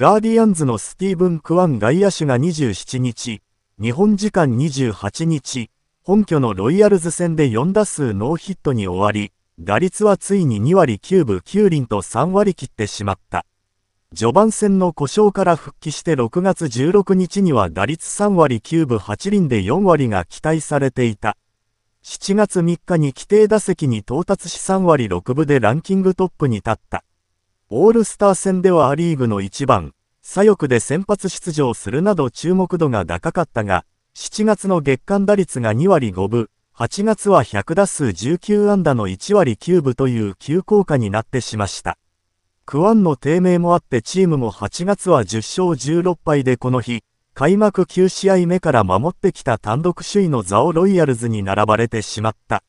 ガーディアンズのスティーブン・クワン外野手が27日、日本時間28日、本拠のロイヤルズ戦で4打数ノーヒットに終わり、打率はついに2割9分9厘と3割切ってしまった。序盤戦の故障から復帰して6月16日には打率3割9分8厘で4割が期待されていた。7月3日に規定打席に到達し3割6分でランキングトップに立った。オールスター戦ではア・リーグの1番、左翼で先発出場するなど注目度が高かったが、7月の月間打率が2割5分、8月は100打数19安打の1割9分という急降下になってしました。クワンの低迷もあってチームも8月は10勝16敗でこの日、開幕9試合目から守ってきた単独首位のザオ・ロイヤルズに並ばれてしまった。